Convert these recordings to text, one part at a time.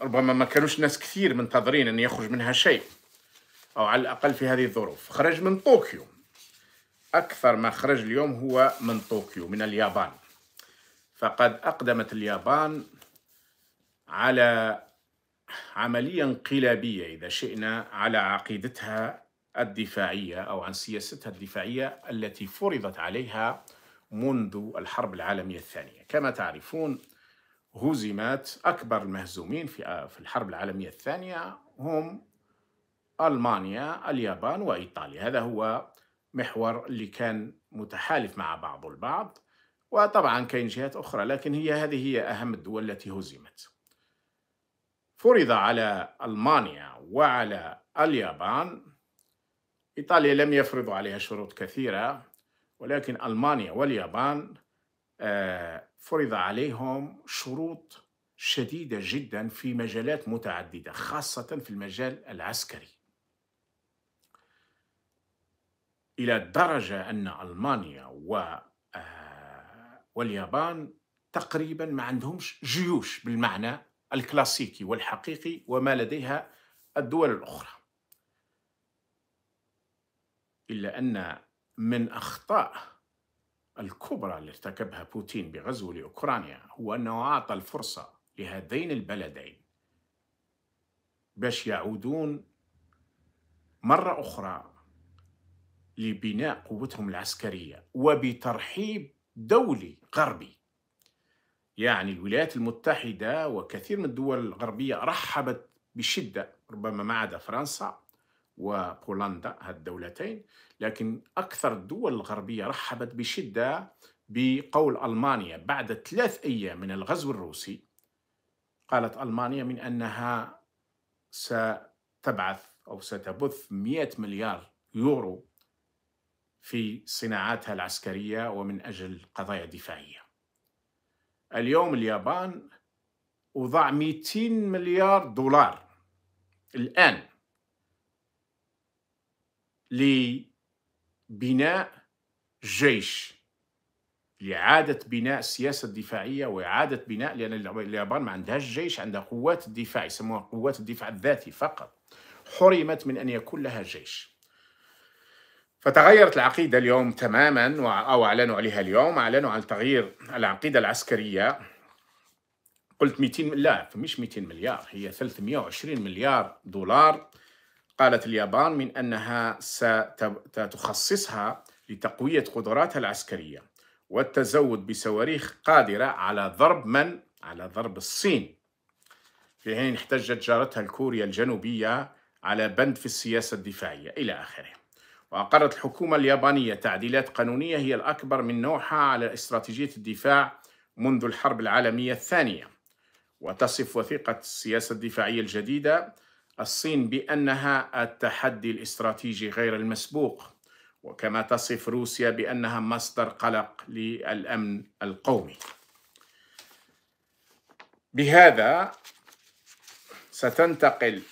ربما ما كانوش ناس كثير منتظرين أن يخرج منها شيء أو على الأقل في هذه الظروف خرج من طوكيو أكثر ما خرج اليوم هو من طوكيو من اليابان فقد أقدمت اليابان على عملية انقلابية إذا شئنا على عقيدتها الدفاعية أو عن سياستها الدفاعية التي فرضت عليها منذ الحرب العالمية الثانية كما تعرفون هزمت أكبر المهزومين في الحرب العالمية الثانية هم ألمانيا اليابان وإيطاليا هذا هو محور اللي كان متحالف مع بعض البعض وطبعا كاين جهات أخرى لكن هي هذه هي أهم الدول التي هزمت فرض على ألمانيا وعلى اليابان إيطاليا لم يفرضوا عليها شروط كثيرة ولكن ألمانيا واليابان آه، فرض عليهم شروط شديدة جدا في مجالات متعددة خاصة في المجال العسكري إلى درجة أن ألمانيا و آه، واليابان تقريبا ما عندهمش جيوش بالمعنى الكلاسيكي والحقيقي وما لديها الدول الأخرى إلا أن من أخطاء الكبرى اللي ارتكبها بوتين بغزو لأوكرانيا هو أنه أعطى الفرصة لهذين البلدين باش يعودون مرة أخرى لبناء قوتهم العسكرية وبترحيب دولي غربي يعني الولايات المتحدة وكثير من الدول الغربية رحبت بشدة ربما ما عدا فرنسا وبولندا هاد الدولتين لكن أكثر الدول الغربية رحبت بشدة بقول ألمانيا بعد ثلاث أيام من الغزو الروسي قالت ألمانيا من أنها ستبعث أو ستبث 100 مليار يورو في صناعاتها العسكرية ومن أجل قضايا دفاعية اليوم اليابان وضع 200 مليار دولار الآن لبناء جيش لإعادة بناء السياسة الدفاعية وإعادة بناء لأن اليابان ما عندهاش جيش عندها قوات الدفاع يسموها قوات الدفاع الذاتي فقط حرمت من أن يكون لها جيش فتغيرت العقيدة اليوم تماما أو أعلنوا عليها اليوم أعلنوا عن تغيير العقيدة العسكرية قلت 200 لا مش 200 مليار هي 320 مليار دولار قالت اليابان من أنها ستخصصها لتقوية قدراتها العسكرية والتزود بصواريخ قادرة على ضرب من؟ على ضرب الصين في حين احتجت جارتها الكوريا الجنوبية على بند في السياسة الدفاعية إلى آخره وأقرت الحكومة اليابانية تعديلات قانونية هي الأكبر من نوعها على استراتيجية الدفاع منذ الحرب العالمية الثانية وتصف وثيقة السياسة الدفاعية الجديدة الصين بأنها التحدي الاستراتيجي غير المسبوق وكما تصف روسيا بأنها مصدر قلق للأمن القومي بهذا ستنتقل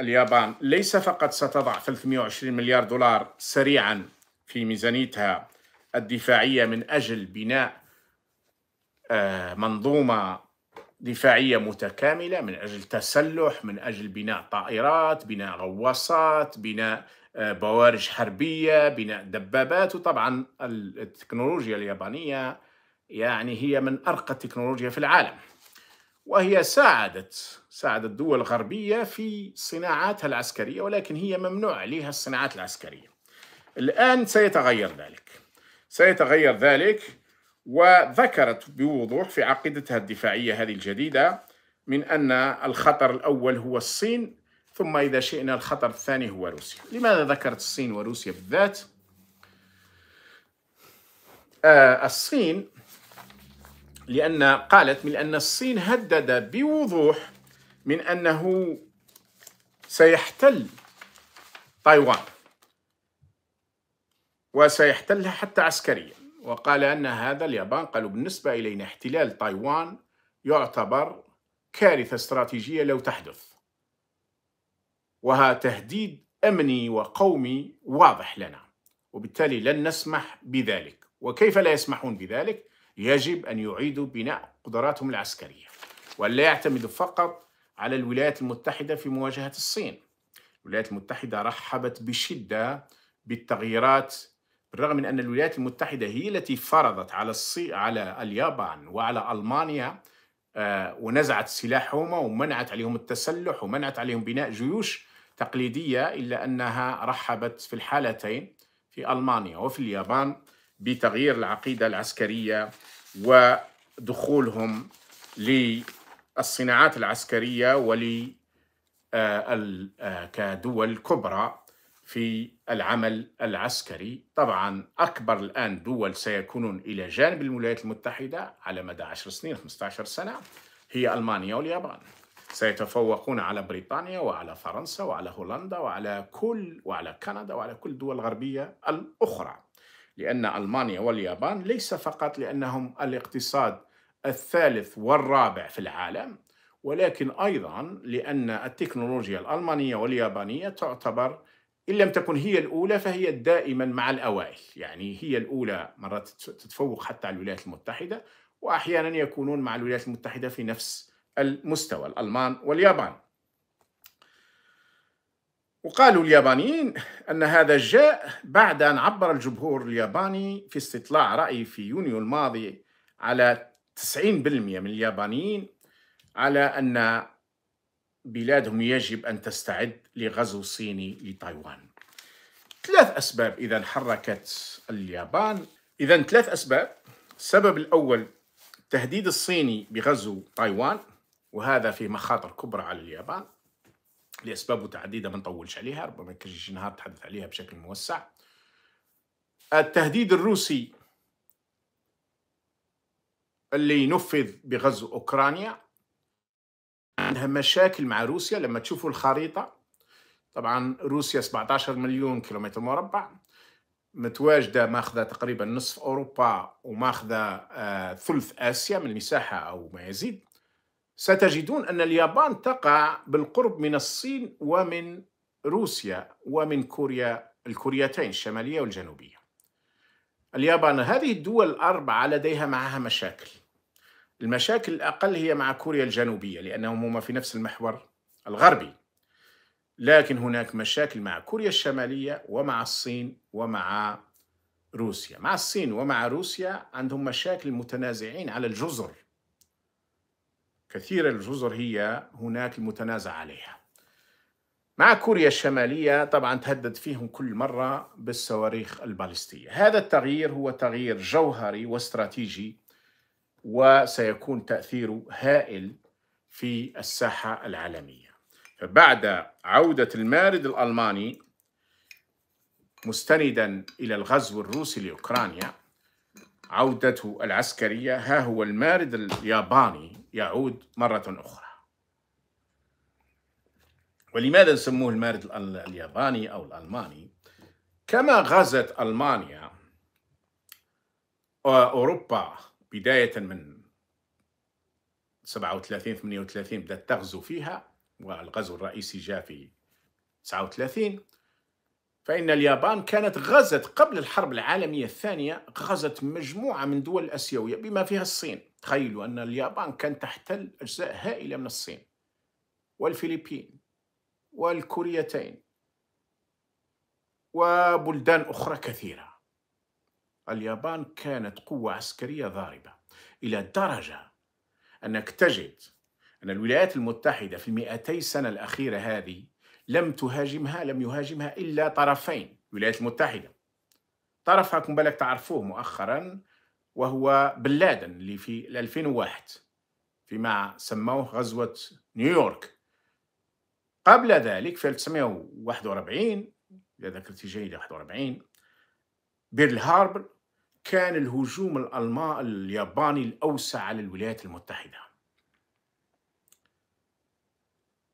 اليابان ليس فقط ستضع 320 مليار دولار سريعا في ميزانيتها الدفاعية من أجل بناء آه، منظومة دفاعية متكاملة من أجل تسلح من أجل بناء طائرات بناء غواصات بناء آه، بوارج حربية بناء دبابات وطبعا التكنولوجيا اليابانية يعني هي من أرقى التكنولوجيا في العالم وهي ساعدت ساعدت الدول الغربية في صناعاتها العسكرية ولكن هي ممنوع عليها الصناعات العسكرية الآن سيتغير ذلك سيتغير ذلك وذكرت بوضوح في عقيدتها الدفاعية هذه الجديدة من أن الخطر الأول هو الصين ثم إذا شئنا الخطر الثاني هو روسيا لماذا ذكرت الصين وروسيا بالذات؟ آه الصين لأن قالت من أن الصين هدد بوضوح من أنه سيحتل تايوان وسيحتلها حتى عسكريا وقال أن هذا اليابان قالوا بالنسبة إلينا احتلال تايوان يعتبر كارثة استراتيجية لو تحدث وها تهديد أمني وقومي واضح لنا وبالتالي لن نسمح بذلك وكيف لا يسمحون بذلك؟ يجب أن يعيدوا بناء قدراتهم العسكرية وأن لا يعتمدوا فقط على الولايات المتحدة في مواجهة الصين الولايات المتحدة رحبت بشدة بالتغييرات بالرغم من أن الولايات المتحدة هي التي فرضت على الصي... على اليابان وعلى ألمانيا آه، ونزعت سلاحهما ومنعت عليهم التسلح ومنعت عليهم بناء جيوش تقليدية إلا أنها رحبت في الحالتين في ألمانيا وفي اليابان بتغيير العقيدة العسكرية ودخولهم للصناعات العسكرية ول آه، آه، كدول كبرى في العمل العسكري طبعا أكبر الآن دول سيكونون إلى جانب الولايات المتحدة على مدى 10 سنين 15 سنة هي ألمانيا واليابان سيتفوقون على بريطانيا وعلى فرنسا وعلى هولندا وعلى كل وعلى كندا وعلى كل الدول الغربية الأخرى لأن ألمانيا واليابان ليس فقط لأنهم الاقتصاد الثالث والرابع في العالم ولكن أيضا لأن التكنولوجيا الألمانية واليابانية تعتبر إن لم تكن هي الأولى فهي دائما مع الأوائل يعني هي الأولى مرات تتفوق حتى على الولايات المتحدة وأحيانا يكونون مع الولايات المتحدة في نفس المستوى الألمان واليابان وقالوا اليابانيين أن هذا جاء بعد أن عبر الجمهور الياباني في استطلاع رأي في يونيو الماضي على 90% من اليابانيين على أن بلادهم يجب أن تستعد لغزو صيني لتايوان ثلاث أسباب إذا حركت اليابان إذا ثلاث أسباب السبب الأول التهديد الصيني بغزو تايوان وهذا فيه مخاطر كبرى على اليابان لأسباب متعددة ما نطولش عليها ربما يجي نهار نتحدث عليها بشكل موسع التهديد الروسي اللي نفذ بغزو أوكرانيا عندها مشاكل مع روسيا لما تشوفوا الخريطة طبعا روسيا 17 مليون كيلومتر مربع متواجدة ماخذة تقريبا نصف أوروبا وماخذة آه، ثلث آسيا من المساحة أو ما يزيد ستجدون أن اليابان تقع بالقرب من الصين ومن روسيا ومن كوريا الكوريتين الشمالية والجنوبية اليابان هذه الدول الأربعة لديها معها مشاكل المشاكل الأقل هي مع كوريا الجنوبية لأنهم هما في نفس المحور الغربي لكن هناك مشاكل مع كوريا الشمالية ومع الصين ومع روسيا مع الصين ومع روسيا عندهم مشاكل متنازعين على الجزر كثير الجزر هي هناك المتنازع عليها مع كوريا الشمالية طبعا تهدد فيهم كل مرة بالصواريخ البالستية هذا التغيير هو تغيير جوهري واستراتيجي وسيكون تأثيره هائل في الساحة العالمية فبعد عودة المارد الألماني مستندا إلى الغزو الروسي لأوكرانيا عودته العسكرية ها هو المارد الياباني يعود مرة أخرى ولماذا نسموه المارد الياباني أو الألماني كما غزت ألمانيا أوروبا بداية من 37 38 بدأت تغزو فيها والغزو الرئيسي جاء في 39 فإن اليابان كانت غزت قبل الحرب العالمية الثانية غزت مجموعة من دول الأسيوية بما فيها الصين تخيلوا أن اليابان كانت تحتل أجزاء هائلة من الصين والفلبين والكوريتين وبلدان أخرى كثيرة اليابان كانت قوة عسكرية ضاربة إلى درجة أنك تجد أن الولايات المتحدة في المئتي سنة الأخيرة هذه لم تهاجمها لم يهاجمها إلا طرفين الولايات المتحدة طرف هاكم بالك تعرفوه مؤخرا وهو بن لادن اللي في 2001 فيما سموه غزوة نيويورك قبل ذلك في 1941 إذا ذكرتي جيدة 41 بيرل هاربر كان الهجوم الألماني الياباني الأوسع على الولايات المتحدة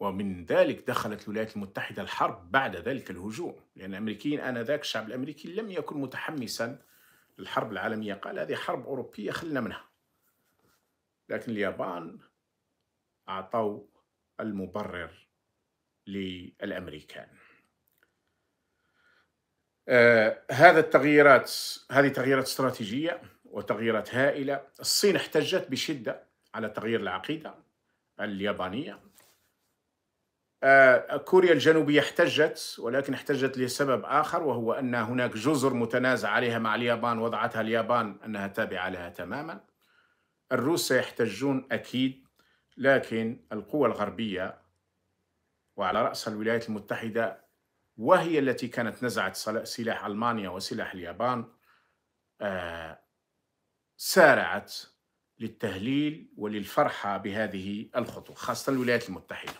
ومن ذلك دخلت الولايات المتحدة الحرب بعد ذلك الهجوم لأن الأمريكيين آنذاك الشعب الأمريكي لم يكن متحمسا للحرب العالمية قال هذه حرب أوروبية خلنا منها لكن اليابان أعطوا المبرر للأمريكان آه، هذا التغييرات هذه تغييرات استراتيجيه وتغييرات هائله الصين احتجت بشده على تغيير العقيده اليابانيه آه، كوريا الجنوبيه احتجت ولكن احتجت لسبب اخر وهو ان هناك جزر متنازع عليها مع اليابان وضعتها اليابان انها تابعه لها تماما الروس سيحتجون اكيد لكن القوى الغربيه وعلى راس الولايات المتحده وهي التي كانت نزعت سلاح ألمانيا وسلاح اليابان آه، سارعت للتهليل وللفرحة بهذه الخطوة خاصة الولايات المتحدة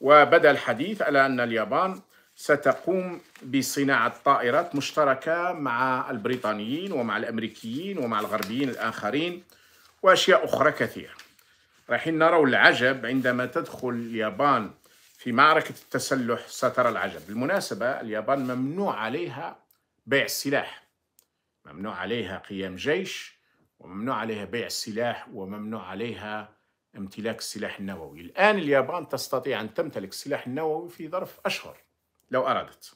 وبدأ الحديث على أن اليابان ستقوم بصناعة طائرات مشتركة مع البريطانيين ومع الأمريكيين ومع الغربيين الآخرين وأشياء أخرى كثيرة رايحين نرى العجب عندما تدخل اليابان في معركة التسلح سترى العجب بالمناسبة اليابان ممنوع عليها بيع السلاح ممنوع عليها قيام جيش وممنوع عليها بيع السلاح وممنوع عليها امتلاك السلاح النووي الآن اليابان تستطيع أن تمتلك السلاح النووي في ظرف أشهر لو أرادت